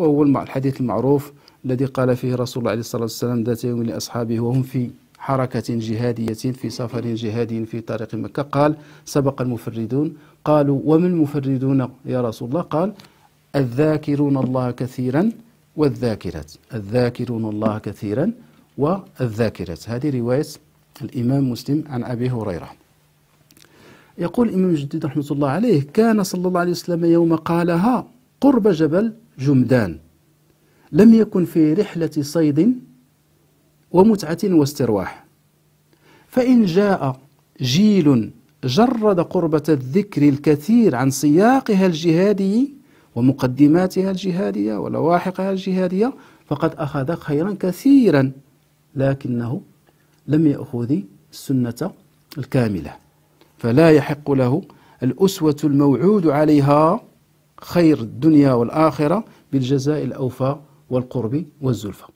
وهو الحديث المعروف الذي قال فيه رسول الله عليه الصلاة والسلام ذات يوم لأصحابه وهم في حركة جهادية في سفر جهادي في طريق مكة قال سبق المفردون قالوا ومن المفردون يا رسول الله قال الذاكرون الله كثيرا والذاكرات الذاكرون الله كثيرا والذاكرات هذه رواية الإمام مسلم عن أبي هريرة يقول الإمام الجديد رحمة الله عليه كان صلى الله عليه وسلم يوم قالها قرب جبل جمدان لم يكن في رحلة صيد ومتعة واسترواح فإن جاء جيل جرد قربة الذكر الكثير عن سياقها الجهادي ومقدماتها الجهادية ولواحقها الجهادية فقد أخذ خيرا كثيرا لكنه لم يأخذ السنة الكاملة فلا يحق له الأسوة الموعود عليها خير الدنيا والآخرة بالجزاء الأوفى والقرب والزلفى